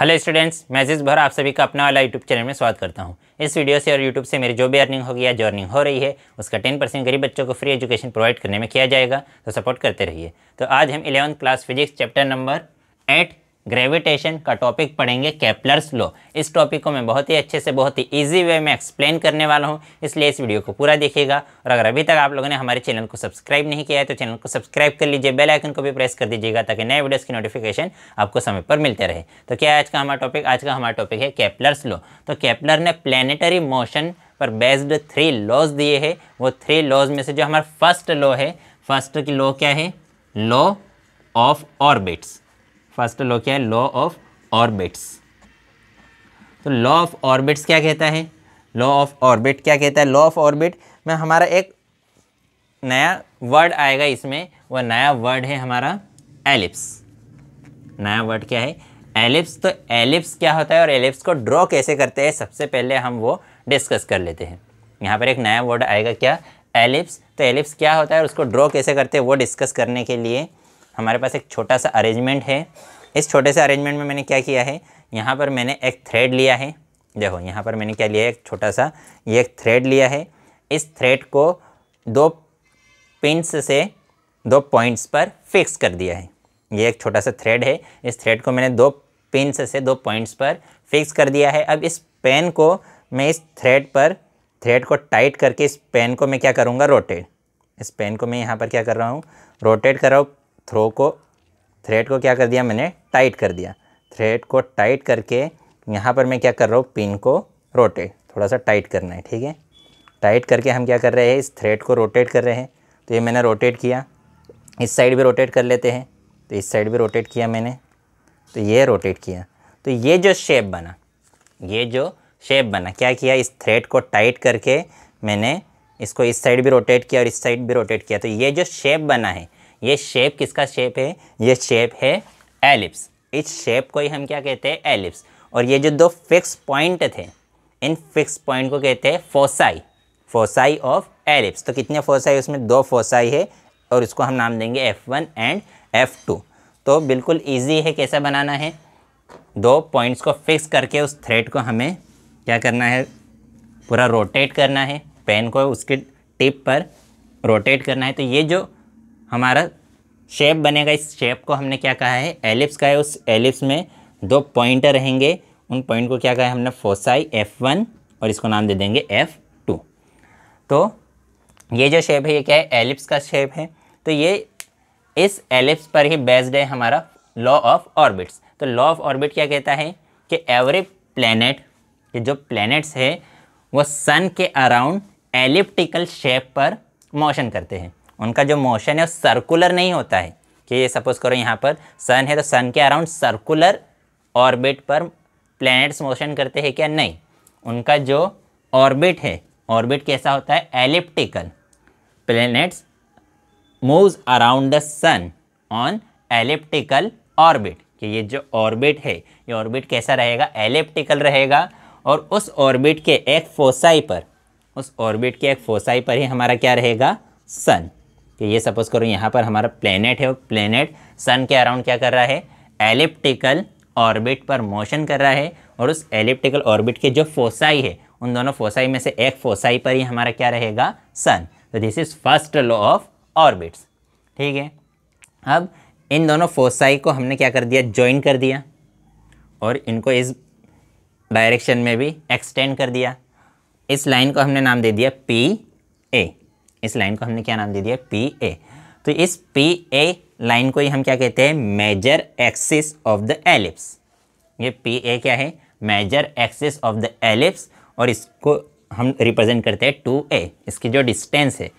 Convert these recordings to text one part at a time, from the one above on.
hello students मैं जिस भर आप सभी का अपना वाला यूट्यूब चैनल में स्वागत करता हूं इस वीडियो से और यूट्यूब से मेरी जो भी अर्निंग होगी या जो अर्निंग हो रही है उसका टेन परसेंट गरीब बच्चों को फ्री एजुकेशन प्रोवाइड करने में किया जाएगा तो सपोर्ट करते रहिए तो आज हम eleventh class physics chapter number eight gravitation का टॉपिक पढ़ेंगे कैपलर्स लो इस टॉपिक को मैं बहुत ही अच्छे से बहुत ही इजी वे में एक्सप्लेन करने वाला हूं इसलिए इस वीडियो को पूरा देखिएगा और अगर अभी तक आप लोगों ने हमारे चैनल को सब्सक्राइब नहीं किया है तो चैनल को सब्सक्राइब कर लीजिए बेल आइकन को भी प्रेस कर दीजिएगा ताकि नए वीडियोज़ की नोटिफिकेशन आपको समय पर मिलते रहे तो क्या आज का हमारा टॉपिक आज का हमारा टॉपिक है कैपलर्स लो तो कैपलर ने प्लानिटरी मोशन पर बेस्ड थ्री लॉज दिए है वो थ्री लॉज में से जो हमारा फर्स्ट लॉ है फर्स्ट की लॉ क्या है law of orbits first law क्या है लॉ ऑफ ऑर्बिट्स तो लॉ ऑफ ऑर्बिट्स क्या कहता है लॉ ऑफ ऑर्बिट क्या कहता है लॉ ऑफ ऑर्बिट में हमारा एक नया वर्ड आएगा इसमें वह नया वर्ड है हमारा एलिप्स नया वर्ड क्या है एलिप्स तो एलिप्स क्या होता है और एलिप्स को ड्रॉ कैसे करते हैं सबसे पहले हम वो डिस्कस कर लेते हैं यहाँ पर एक नया वर्ड आएगा क्या एलिप्स तो एलिप्स क्या होता है और उसको ड्रॉ कैसे करते हैं वो डिस्कस करने के लिए हमारे पास एक छोटा सा अरेंजमेंट है इस छोटे से अरेंजमेंट में मैंने क्या किया है यहाँ पर मैंने एक थ्रेड लिया है देखो यहाँ पर मैंने क्या लिया है एक छोटा सा ये एक थ्रेड लिया है इस थ्रेड को दो पिंस से दो पॉइंट्स पर फिक्स कर दिया है ये एक छोटा सा थ्रेड है इस थ्रेड को मैंने दो पिंस से दो पॉइंट्स पर फिक्स कर दिया है अब इस पेन को मैं इस थ्रेड पर थ्रेड को टाइट करके इस पेन को मैं क्या करूँगा रोटेट इस पेन को मैं यहाँ पर क्या कर रहा हूँ रोटेट कर रहा हूँ थ्रो को थ्रेड को क्या कर दिया मैंने टाइट कर दिया थ्रेड को टाइट करके यहाँ पर मैं क्या कर रहा हूँ पिन को रोटेट थोड़ा सा टाइट करना है ठीक है टाइट करके हम क्या कर रहे हैं इस थ्रेड को रोटेट कर रहे हैं तो ये मैंने रोटेट किया इस साइड भी रोटेट कर लेते हैं तो इस साइड भी रोटेट किया मैंने तो ये रोटेट किया तो ये जो शेप बना ये जो शेप बना क्या किया इस थ्रेड को टाइट करके मैंने इसको इस साइड भी रोटेट किया और इस साइड भी रोटेट किया तो ये जो शेप बना है ये शेप किसका शेप है ये शेप है एलिप्स इस शेप को ही हम क्या कहते हैं एलिप्स और ये जो दो फिक्स पॉइंट थे इन फिक्स पॉइंट को कहते हैं फोसाई फोसाई ऑफ एलिप्स तो कितने फोसाई उसमें दो फोसाई है और इसको हम नाम देंगे F one and F two तो बिल्कुल ईजी है कैसे बनाना है दो पॉइंट्स को फिक्स करके उस थ्रेड को हमें क्या करना है पूरा रोटेट करना है पेन को उसके टिप पर रोटेट करना है तो ये जो हमारा शेप बनेगा इस शेप को हमने क्या कहा है एलिप्स का है उस एलिप्स में दो पॉइंटर रहेंगे उन पॉइंट को क्या कहा है हमने फोसाई एफ वन और इसको नाम दे देंगे एफ टू तो ये जो शेप है ये क्या है एलिप्स का शेप है तो ये इस एलिप्स पर ही बेस्ड है हमारा लॉ ऑफ ऑर्बिट्स तो लॉ ऑफ ऑर्बिट क्या कहता है कि एवरी प्लानट ये जो प्लैनेट्स है वो सन के अराउंड एलिप्टिकल शेप पर मोशन करते हैं उनका जो मोशन है वो सर्कुलर नहीं होता है कि ये सपोज करो यहाँ पर सन है तो सन के अराउंड सर्कुलर ऑर्बिट पर प्लैनेट्स मोशन करते हैं क्या नहीं उनका जो ऑर्बिट है ऑर्बिट कैसा होता है elliptical planets moves around the sun on elliptical orbit कि ये जो ऑर्बिट है ये ऑर्बिट कैसा रहेगा एलिप्टिकल रहेगा और उस ऑर्बिट के एक फोसाई पर उस ऑर्बिट के एक फोसाई पर ही हमारा क्या रहेगा सन कि ये सपोज करो यहाँ पर हमारा प्लेनेट है प्लेनेट सन के अराउंड क्या कर रहा है एलिप्टिकल ऑर्बिट पर मोशन कर रहा है और उस एलिप्टिकल ऑर्बिट के जो फोसाई है उन दोनों फोसाई में से एक फोसाई पर ही हमारा क्या रहेगा सन तो this is first law of orbits ठीक है अब इन दोनों फोसाई को हमने क्या कर दिया ज्वाइन कर दिया और इनको इस डायरेक्शन में भी एक्सटेंड कर दिया इस लाइन को हमने नाम दे दिया पी ए इस लाइन को हमने क्या नाम दे दिया पी ए तो इस पी ए लाइन को ही हम क्या कहते हैं major axis of the ellipse ये पी ए क्या है major axis of the ellipse और इसको हम रिप्रेजेंट करते हैं टू ए इसकी जो डिस्टेंस है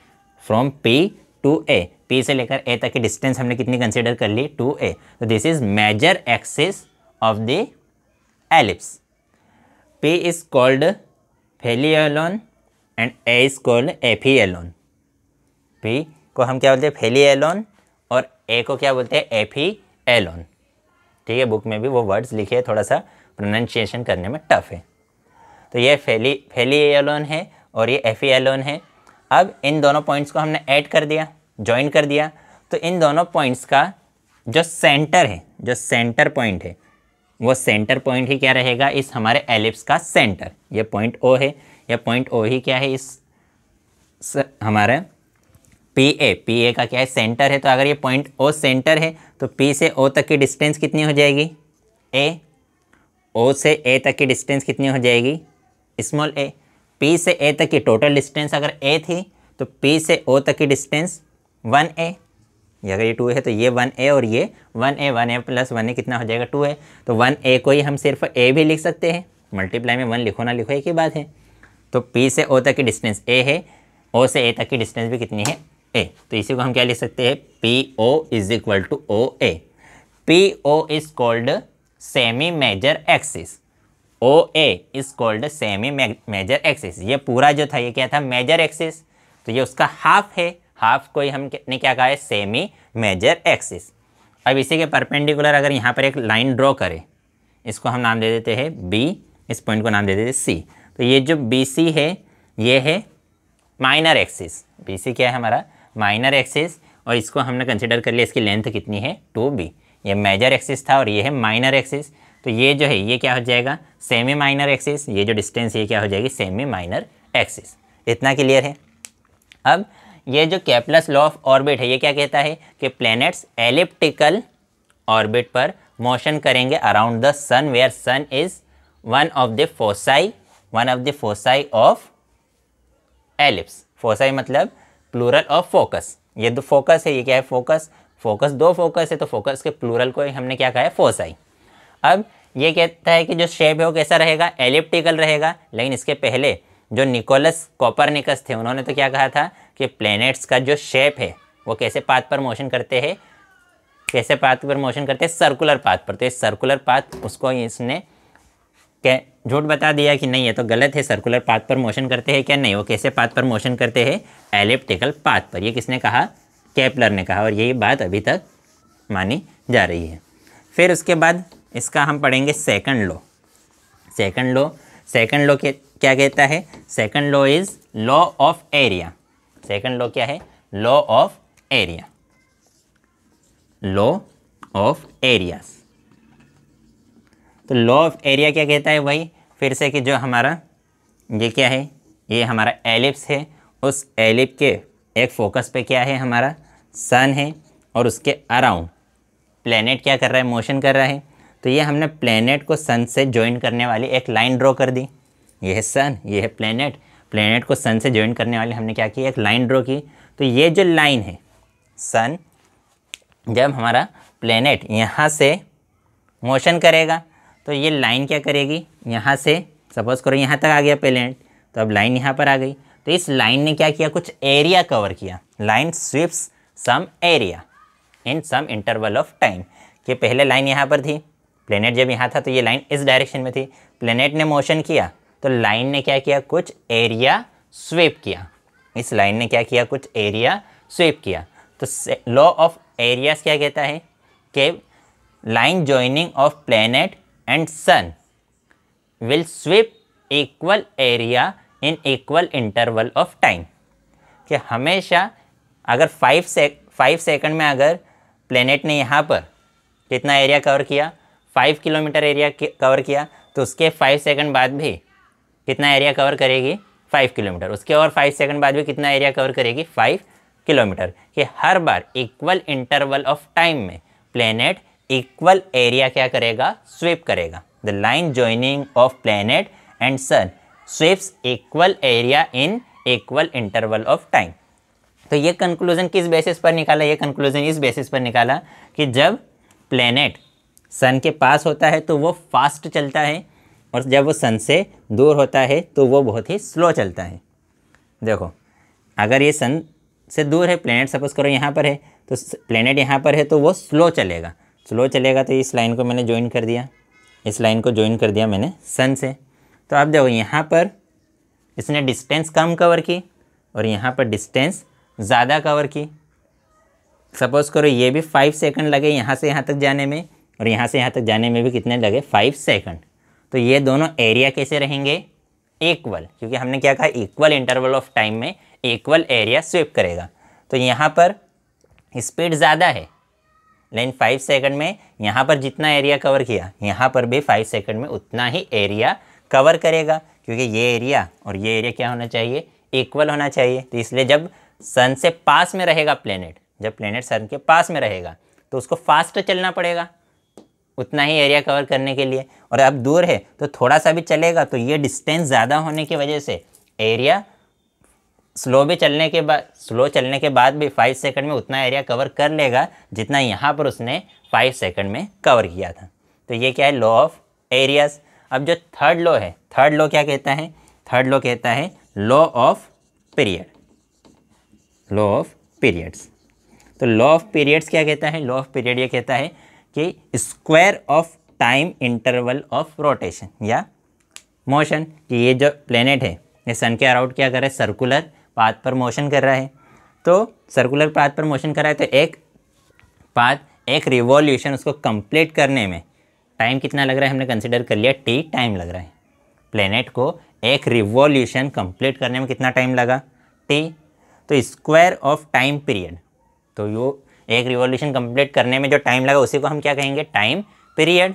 from P to A P से लेकर ए तक की डिस्टेंस हमने कितनी कंसिडर कर ली टू ए तो this is major axis of the ellipse P is called and A is called called एलोन बी को हम क्या बोलते हैं फेली एलोन और ए को क्या बोलते हैं एफी एलोन ठीक है बुक में भी वो वर्ड्स लिखे थोड़ा सा प्रोनाउंसिएशन करने में टफ है तो ये फेली फेली एलोन है और ये एफी एलोन है अब इन दोनों पॉइंट्स को हमने ऐड कर दिया ज्वाइन कर दिया तो इन दोनों पॉइंट्स का जो सेंटर है जो सेंटर पॉइंट है वो सेंटर पॉइंट ही क्या रहेगा इस हमारे एलिप्स का सेंटर ये पॉइंट ओ है यह पॉइंट ओ ही क्या है इस हमारे पी ए पी ए का क्या है सेंटर है तो अगर ये पॉइंट ओ सेंटर है तो पी से ओ तक की डिस्टेंस कितनी हो जाएगी ए ओ से ए तक की डिस्टेंस कितनी हो जाएगी स्मॉल ए पी से ए तक की टोटल डिस्टेंस अगर ए थी तो पी से ओ तक की डिस्टेंस वन ए अगर ये टू है तो ये वन ए और ये one A one A plus one A कितना हो जाएगा टू है तो वन ए को ही हम सिर्फ ए भी लिख सकते हैं मल्टीप्लाई में वन लिखो ना लिखो एक ही बात है तो पी से ओ तक की डिस्टेंस ए है ओ से ए तक की डिस्टेंस भी कितनी है ए तो इसी को हम क्या लिख सकते हैं P O is equal to O A P O is called semi major axis O A is called semi major axis ये पूरा जो था ये क्या था मेजर एक्सिस तो ये उसका हाफ है हाफ को ही हमने क्या कहा है सेमी मेजर एक्सिस अब इसी के परपेंडिकुलर अगर यहाँ पर एक लाइन ड्रॉ करें इसको हम नाम दे देते हैं बी इस पॉइंट को नाम दे देते हैं सी तो ये जो बी सी है ये है माइनर एक्सिस बी सी क्या है हमारा माइनर एक्सिस और इसको हमने कंसिडर कर लिया इसकी लेंथ कितनी है टू बी ये मेजर एक्सिस था और ये है माइनर एक्सिस तो ये जो है ये क्या हो जाएगा सेमी माइनर एक्सिस ये जो डिस्टेंस ये क्या हो जाएगी सेमी माइनर एक्सिस इतना क्लियर है अब ये जो कैपलस लॉ ऑफ ऑर्बिट है ये क्या कहता है कि प्लैनेट्स एलिप्टिकल ऑर्बिट पर मोशन करेंगे around the sun where sun is one of the foci one of the foci of ellipse foci मतलब प्लूरल ऑफ फोकस ये दो फोकस है ये क्या है फोकस फोकस दो फोकस है तो फोकस के प्लूरल को हमने क्या कहा है फोसाई अब ये कहता है कि जो शेप है वो कैसा रहेगा एलिप्टिकल रहेगा लेकिन इसके पहले जो निकोलस कॉपरनिकस थे उन्होंने तो क्या कहा था कि प्लैनेट्स का जो शेप है वो कैसे पाथ पर मोशन करते हैं कैसे पाथ पर मोशन करते हैं सर्कुलर पाथ पर तो ये सर्कुलर पाथ उसको इसने क्या झूठ बता दिया कि नहीं है तो गलत है सर्कुलर पाथ पर मोशन करते हैं क्या नहीं वो कैसे पाथ पर मोशन करते हैं एलिप्टिकल पाथ पर ये किसने कहा कैपलर ने कहा और यही बात अभी तक मानी जा रही है फिर उसके बाद इसका हम पढ़ेंगे second law second law second law क्या कहता है second law is law of area second law क्या है law of area law of areas तो लॉ ऑफ एरिया क्या कहता है भाई फिर से कि जो हमारा ये क्या है ये हमारा एलिप्स है उस एलिप के एक फोकस पे क्या है हमारा सन है और उसके अराउंड प्लेनेट क्या कर रहा है मोशन कर रहा है तो ये हमने प्लेनेट को सन से ज्वाइन करने वाली एक लाइन ड्रॉ कर दी ये है सन ये है प्लेनेट प्लेनेट को सन से ज्वाइन करने वाली हमने क्या किया एक लाइन ड्रॉ की तो ये जो लाइन है सन जब हमारा प्लेनेट यहाँ से मोशन करेगा तो ये लाइन क्या करेगी यहाँ से सपोज़ करो यहाँ तक आ गया पेलेंट तो अब लाइन यहाँ पर आ गई तो इस लाइन ने क्या किया कुछ एरिया कवर किया line sweeps some area in some interval of time कि पहले लाइन यहाँ पर थी प्लेनेट जब यहाँ था तो ये लाइन इस डायरेक्शन में थी प्लेनेट ने मोशन किया तो लाइन ने क्या किया कुछ एरिया स्वेप किया इस लाइन ने क्या किया कुछ एरिया स्वेप किया तो लॉ ऑफ एरियाज क्या कहता है कि line joining of planet and sun will sweep equal area in equal interval of time कि हमेशा अगर फाइव से फाइव सेकेंड में अगर प्लेनेट ने यहाँ पर कितना एरिया कवर किया फाइव किलोमीटर एरिया कवर किया तो उसके फाइव सेकेंड बाद भी कितना एरिया कवर करेगी फाइव किलोमीटर उसके और फाइव सेकेंड बाद भी कितना एरिया कवर करेगी फाइव किलोमीटर कि हर बार इक्वल इंटरवल ऑफ टाइम में प्लेनेट इक्वल एरिया क्या करेगा स्वीप करेगा the line joining of planet and sun sweeps equal area in equal interval of time तो ये कंक्लूजन किस बेसिस पर निकाला ये कंक्लूजन इस बेसिस पर निकाला कि जब प्लेनेट सन के पास होता है तो वो फास्ट चलता है और जब वो सन से दूर होता है तो वो बहुत ही स्लो चलता है देखो अगर ये सन से दूर है प्लेनेट सपोज करो यहाँ पर है तो प्लेनेट यहाँ पर है तो वो स्लो चलेगा स्लो चलेगा तो इस लाइन को मैंने ज्वाइन कर दिया इस लाइन को ज्वाइन कर दिया मैंने सन से तो आप देखो यहाँ पर इसने डिस्टेंस कम कवर की और यहाँ पर डिस्टेंस ज़्यादा कवर की सपोज़ करो ये भी फाइव सेकंड लगे यहाँ से यहाँ तक जाने में और यहाँ से यहाँ तक जाने में भी कितने लगे फाइव सेकंड तो ये दोनों एरिया कैसे रहेंगे इक्वल क्योंकि हमने क्या कहा इक्वल इंटरवल ऑफ टाइम में इक्वल एरिया स्वीप करेगा तो यहाँ पर स्पीड ज़्यादा है लेकिन फाइव सेकंड में यहाँ पर जितना एरिया कवर किया यहाँ पर भी फाइव सेकंड में उतना ही एरिया कवर करेगा क्योंकि ये एरिया और ये एरिया क्या होना चाहिए इक्वल होना चाहिए तो इसलिए जब सन से पास में रहेगा प्लेनेट जब प्लेनेट सन के पास में रहेगा तो उसको फास्ट चलना पड़ेगा उतना ही एरिया कवर करने के लिए और अब दूर है तो थोड़ा सा भी चलेगा तो ये डिस्टेंस ज़्यादा होने की वजह से एरिया स्लो भी चलने के बाद स्लो चलने के बाद भी फाइव सेकंड में उतना एरिया कवर कर लेगा जितना यहाँ पर उसने फाइव सेकंड में कवर किया था तो ये क्या है लॉ ऑफ एरियाज अब जो थर्ड लॉ है थर्ड लॉ क्या कहता है थर्ड लॉ कहता है law of period law of periods तो लॉ ऑफ पीरियड्स क्या कहता है लॉ ऑफ पीरियड ये कहता है कि square of time interval of rotation या मोशन कि ये जो प्लेनेट है ये सन के अराउंड क्या करें सर्कुलर पाथ पर मोशन कर रहा है तो सर्कुलर पाथ पर मोशन कर रहा है तो एक पाथ एक रिवॉल्यूशन उसको कंप्लीट करने में टाइम कितना लग रहा है हमने कंसिडर कर लिया टी टाइम लग रहा है प्लेनेट को एक रिवॉल्यूशन कंप्लीट करने में कितना टाइम लगा टी तो स्क्वायर ऑफ टाइम पीरियड तो यो एक रिवॉल्यूशन कंप्लीट करने में जो टाइम लगा उसी को हम क्या कहेंगे टाइम पीरियड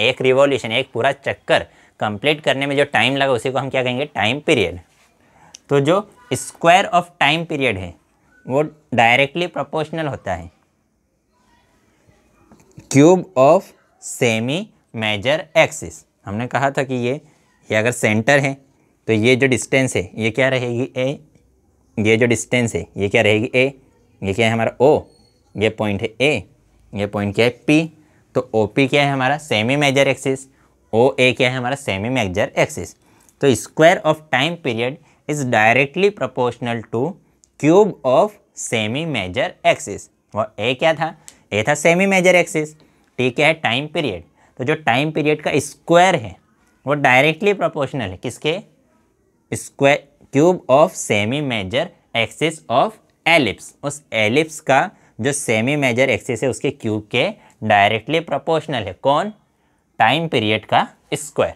एक रिवॉल्यूशन एक पूरा चक्कर कंप्लीट करने में जो टाइम लगा उसी को हम क्या कहेंगे टाइम पीरियड तो जो स्क्वायर ऑफ टाइम पीरियड है वो डायरेक्टली प्रोपोर्शनल होता है cube of semi major axis हमने कहा था कि ये ये अगर सेंटर है तो ये जो डिस्टेंस है ये क्या रहेगी ए ये जो डिस्टेंस है ये क्या रहेगी ए ये क्या है हमारा ओ ये पॉइंट है ए ये पॉइंट क्या है पी तो ओ पी क्या है हमारा semi major axis O A क्या है हमारा सेमी मेजर एक्सिस तो square of time period is directly proportional to cube of semi major axis वो ए क्या था ए था सेमी मेजर axis टी क्या है टाइम पीरियड तो जो टाइम पीरियड का स्क्वायर है वो डायरेक्टली प्रोपोर्शनल है किसके square cube of semi major axis of ellipse उस एलिप्स का जो सेमी मेजर एक्सिस है उसके क्यूब के डायरेक्टली प्रोपोर्शनल है कौन टाइम पीरियड का स्क्वायर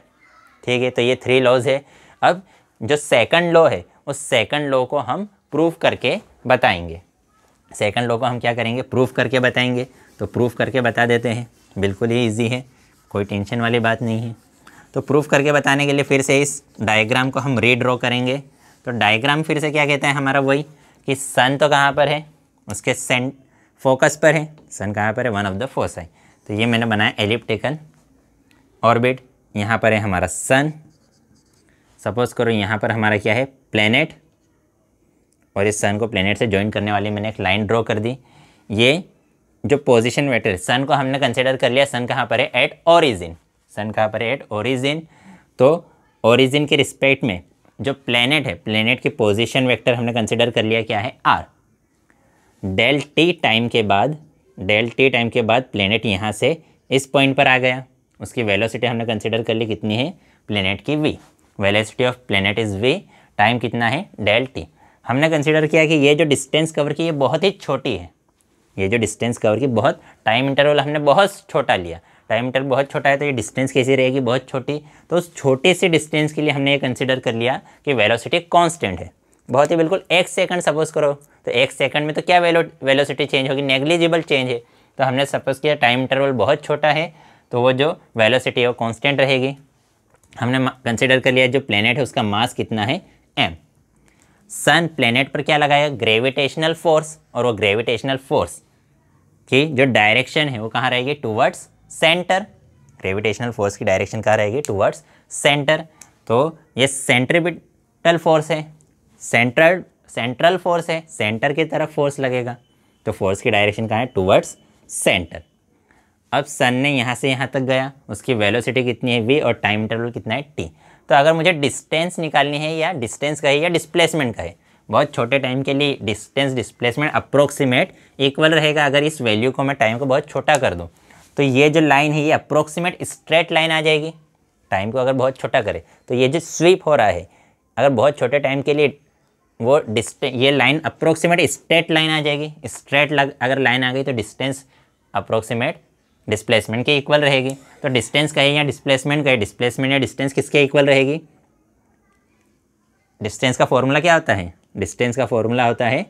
ठीक है तो ये थ्री लॉज है अब जो सेकंड लॉ है उस सेकंड लॉ को हम प्रूफ करके बताएंगे सेकंड लॉ को हम क्या करेंगे प्रूफ करके बताएंगे तो प्रूफ करके बता देते हैं बिल्कुल ही ईजी है कोई टेंशन वाली बात नहीं है तो प्रूफ करके बताने के लिए फिर से इस डायग्राम को हम रीड्रॉ करेंगे तो डायग्राम फिर से क्या कहता है हमारा वही कि सन तो कहाँ पर है उसके सेंट फोकस पर है सन कहाँ पर है वन ऑफ द फोसाई तो ये मैंने बनाया एलिप्टिकल ऑर्बिट यहाँ पर है हमारा सन सपोज़ करो यहाँ पर हमारा क्या है प्लेनेट और इस सन को प्लेनेट से ज्वाइन करने वाली मैंने एक लाइन ड्रॉ कर दी ये जो पोजिशन वेटर सन को हमने कंसिडर कर लिया सन कहाँ पर है एट ओरिजिन सन कहाँ पर है एट ओरिजिन तो ओरिजिन के रिस्पेक्ट में जो प्लेनेट है प्लेनेट की पोजीशन वेक्टर हमने कंसिडर कर लिया क्या है आर डेल टी टाइम के बाद डेल टी टाइम के बाद प्लेनेट यहाँ से इस पॉइंट पर आ गया उसकी वेलोसिटी हमने कंसिडर कर ली कितनी है प्लेनेट की V velocity of planet is V time कितना है डेल टी हमने कंसिडर किया कि ये जो डिस्टेंस कवर की ये बहुत ही छोटी है ये जो डिस्टेंस कवर की बहुत टाइम इंटरवल हमने बहुत छोटा लिया टाइम इंटरवल बहुत छोटा है तो ये डिस्टेंस कैसी रहेगी बहुत छोटी तो उस छोटी सी डिस्टेंस के लिए हमने ये कंसिडर कर लिया कि वेलोसिटी कॉन्स्टेंट है बहुत ही बिल्कुल एक सेकंड सपोज करो तो एक सेकंड में तो क्या वेलो वेलोसिटी चेंज होगी नेग्लिजिबल चेंज है तो हमने सपोज किया टाइम इंटरवल बहुत छोटा है तो वो जो वेलोसिटी है वो कॉन्स्टेंट रहेगी हमने कंसिडर कर लिया जो प्लेनेट है उसका मास कितना है एम सन प्लेनेट पर क्या लगाया ग्रेविटेशनल फोर्स और वो ग्रेविटेशनल फोर्स की जो डायरेक्शन है वो कहाँ रहेगी टूवर्ड्स सेंटर ग्रेविटेशनल फोर्स की डायरेक्शन कहाँ रहेगी टूवर्ड्स सेंटर तो ये सेंट्रिबिटल फोर्स है सेंट्रल सेंट्रल फोर्स है सेंटर की तरफ फोर्स लगेगा तो फोर्स की डायरेक्शन कहाँ है टूवर्ड्स सेंटर अब सन ने यहाँ से यहाँ तक गया उसकी वेलोसिटी कितनी है वी और टाइम इंटरवल कितना है टी तो अगर मुझे डिस्टेंस निकालनी है या डिस्टेंस का है या डिस्प्लेसमेंट का है बहुत छोटे टाइम के लिए डिस्टेंस डिस्प्लेसमेंट अप्रोक्सीमेट इक्वल रहेगा अगर इस वैल्यू को मैं टाइम को बहुत छोटा कर दूँ तो ये जो लाइन है ये अप्रोक्सीमेट स्ट्रेट लाइन आ जाएगी टाइम को अगर बहुत छोटा करें तो ये जो स्वीप हो रहा है अगर बहुत छोटे टाइम के लिए वो डिस्टे ये लाइन अप्रोक्सीमेट स्ट्रेट लाइन आ जाएगी स्ट्रेट अगर लाइन आ गई तो डिस्टेंस अप्रोक्सीमेट डिस्प्लेसमेंट के इक्वल रहेगी तो डिस्टेंस का है या डिस्प्लेसमेंट का है डिस्प्लेसमेंट या डिस्टेंस किसके इक्वल रहेगी डिस्टेंस का फॉर्मूला क्या होता है डिस्टेंस का फॉर्मूला होता है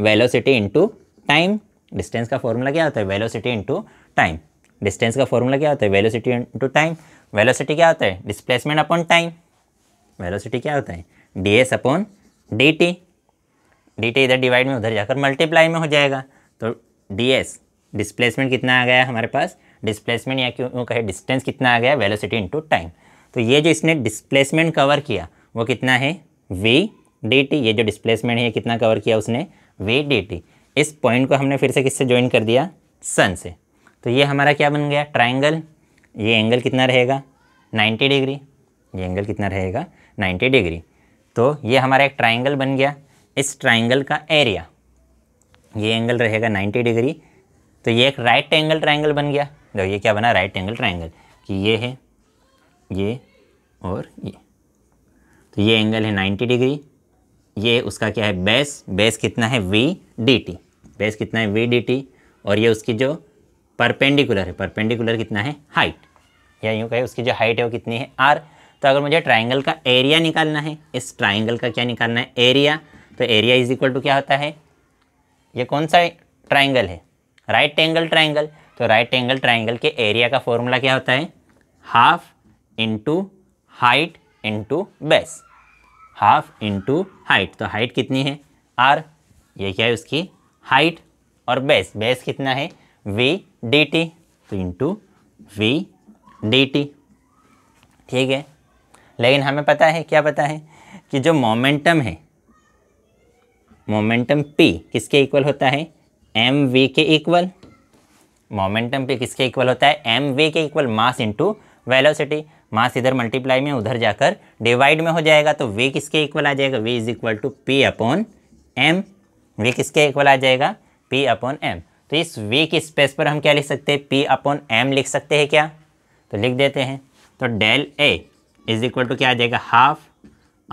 वेलोसिटी इंटू टाइम डिस्टेंस का फॉर्मूला क्या होता है वेलोसिटी इंटू टाइम डिस्टेंस का फॉर्मूला क्या होता है वेलोसिटी इंटू टाइम वेलोसिटी क्या होता है डिस्प्लेसमेंट अपॉन टाइम वेलोसिटी क्या होता है D S upon D T D T इधर डिवाइड में उधर जाकर मल्टीप्लाई में हो जाएगा तो डी एस डिस्प्लेसमेंट कितना आ गया हमारे पास डिस्प्लेसमेंट या क्यों कहे डिस्टेंस कितना आ गया वेलोसिटी इंटू टाइम तो ये जो इसने डिस्प्लेसमेंट कवर किया वो कितना है वी डी टी ये जो डिस्प्लेसमेंट है कितना कवर किया उसने वी डी टी इस पॉइंट को हमने फिर से किससे ज्वाइन कर दिया सन से तो ये हमारा क्या बन गया ट्राइंगल ये एंगल कितना रहेगा 90 डिग्री ये एंगल कितना रहेगा 90 डिग्री तो ये हमारा एक ट्राइंगल बन गया इस ट्राइंगल का एरिया ये एंगल रहेगा 90 डिग्री तो ये एक राइट एंगल ट्राइंगल बन गया जो ये क्या बना राइट एंगल ट्राइंगल कि ये है ये और ये तो ये एंगल है 90 डिग्री ये उसका क्या है बेस बेस कितना है वी डी टी बेस कितना है वी डी टी और ये उसकी जो परपेंडिकुलर है परपेंडिकुलर कितना है हाइट या यूँ कहे उसकी जो हाइट है वो कितनी है आर तो अगर मुझे ट्राइंगल का एरिया निकालना है इस ट्राइंगल का क्या निकालना है एरिया तो एरिया इज इक्वल टू क्या होता है ये कौन सा ट्राइंगल है राइट एंगल ट्राइंगल तो राइट एंगल ट्राइंगल के एरिया का फॉर्मूला क्या होता है half into height into base half into height तो हाइट कितनी है आर ये क्या है उसकी हाइट और बेस बेस कितना है वी डी टी तो इंटू वी डी टी ठीक है लेकिन हमें पता है क्या पता है कि जो मोमेंटम है मोमेंटम पी किसके इक्वल होता है एम वे के इक्वल मोमेंटम पे किसके इक्वल होता है एम वे के equal mass into velocity mass इधर मल्टीप्लाई में उधर जाकर डिवाइड में हो जाएगा तो वे किसके इक्वल आ जाएगा V is equal to P upon M V किसके इक्वल आ जाएगा पी अपॉन एम तो इस वे के स्पेस पर हम क्या लिख सकते हैं पी अपॉन एम लिख सकते हैं क्या तो लिख देते हैं तो del A is equal to क्या आ जाएगा हाफ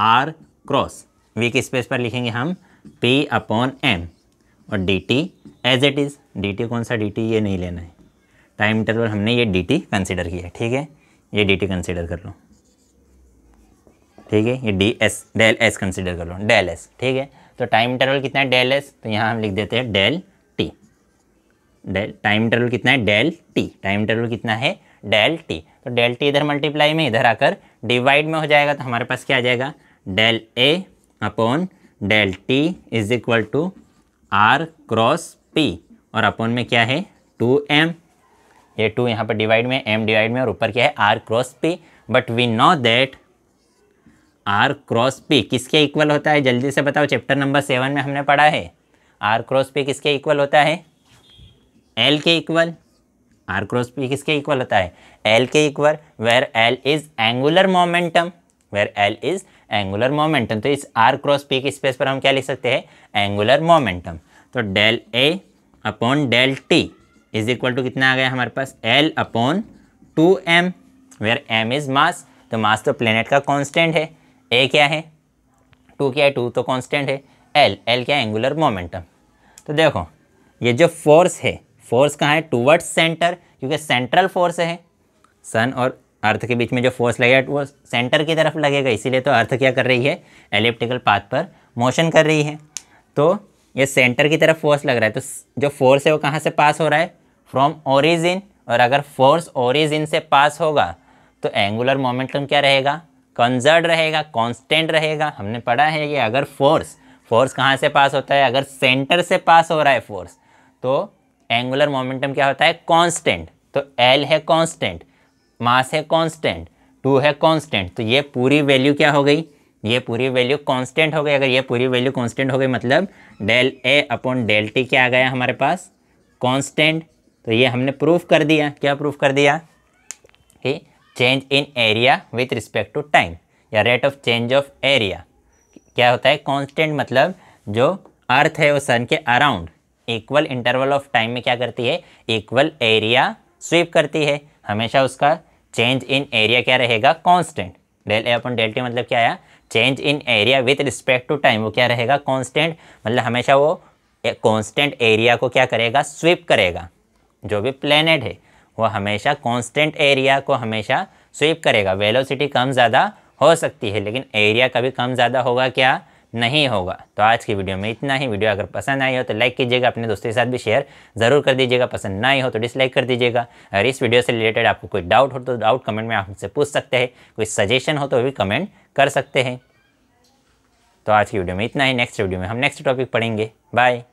आर क्रॉस वे के स्पेस पर लिखेंगे हम पी अपॉन एम और D T as it is D T कौन सा डी टी ये नहीं लेना है टाइम इंटरवल हमने ये डी टी कंसिडर किया है ठीक है ये डी टी कंसिडर कर लो ठीक है ये D S del S consider कर लो डेल एस ठीक है तो टाइम इंटरवल कितना है डेल एस तो यहाँ हम लिख देते हैं del T del time interval कितना है डेल टी टाइम इंटरवल कितना है डेल टी तो डेल टी इधर मल्टीप्लाई में इधर आकर डिवाइड में हो जाएगा तो हमारे पास क्या आ जाएगा del A upon del T is equal to R cross P और अपन में क्या है टू एम ये टू यहाँ पर डिवाइड में एम डिवाइड में और ऊपर क्या है R cross P but we know that R cross P किसके इक्वल होता है जल्दी से बताओ चैप्टर नंबर सेवन में हमने पढ़ा है आर क्रॉस पी किसके इक्वल होता है एल के इक्वल आर क्रॉस पी किसके इक्वल होता है एल के equal where L is angular momentum where L is angular momentum तो इस आर क्रॉस पी के स्पेस पर हम क्या लिख सकते हैं एंगुलर मोमेंटम तो del A upon del T is equal to कितना आ गया हमारे पास L upon two M where M is मास तो मास तो प्लेनेट का कांस्टेंट है ए क्या है टू क्या है टू तो कांस्टेंट है एल एल क्या है एंगुलर मोमेंटम तो देखो ये जो फोर्स है फोर्स कहाँ है टूवर्ड्स सेंटर क्योंकि सेंट्रल फोर्स है सन और अर्थ के बीच में जो फोर्स लगेगा वो सेंटर की तरफ लगेगा इसीलिए तो अर्थ क्या कर रही है एलिप्टिकल पाथ पर मोशन कर रही है तो ये सेंटर की तरफ फोर्स लग रहा है तो जो फोर्स है वो कहाँ से पास हो रहा है फ्रॉम ओरिजिन और अगर फोर्स ओरिजिन से पास होगा तो एंगुलर मोमेंटम क्या रहेगा कंजर्ड रहेगा कॉन्स्टेंट रहेगा हमने पढ़ा है कि अगर फोर्स फोर्स कहाँ से पास होता है अगर सेंटर से पास हो रहा है फोर्स तो एंगुलर मोमेंटम क्या होता है कॉन्स्टेंट तो एल है कॉन्स्टेंट मास है कांस्टेंट टू है कांस्टेंट तो ये पूरी वैल्यू क्या हो गई ये पूरी वैल्यू कांस्टेंट हो गई अगर ये पूरी वैल्यू कांस्टेंट हो गई मतलब del A upon del T क्या आ गया हमारे पास कांस्टेंट तो ये हमने प्रूफ कर दिया क्या प्रूफ कर दिया कि change in area with respect to time या rate of change of area क्या होता है कॉन्स्टेंट मतलब जो अर्थ है वो सन के around equal interval of time में क्या करती है इक्वल एरिया स्वीप करती है हमेशा उसका चेंज इन एरिया क्या रहेगा constant del A upon del T मतलब क्या आया change in area with respect to time वो क्या रहेगा कॉन्स्टेंट मतलब हमेशा वो कॉन्स्टेंट एरिया को क्या करेगा स्विप करेगा जो भी प्लेनेट है वो हमेशा कॉन्स्टेंट एरिया को हमेशा स्विप करेगा वेलोसिटी कम ज़्यादा हो सकती है लेकिन एरिया कभी कम ज़्यादा होगा क्या नहीं होगा तो आज की वीडियो में इतना ही वीडियो अगर पसंद आई हो तो लाइक कीजिएगा अपने दोस्तों के साथ भी शेयर ज़रूर कर दीजिएगा पसंद ना आई हो तो डिसलाइक कर दीजिएगा अगर इस वीडियो से रिलेटेड आपको कोई डाउट हो तो डाउट कमेंट में आप हमसे पूछ सकते हैं कोई सजेशन हो तो भी कमेंट कर सकते हैं तो आज की वीडियो में इतना ही नेक्स्ट वीडियो में हम नेक्स्ट टॉपिक पढ़ेंगे बाय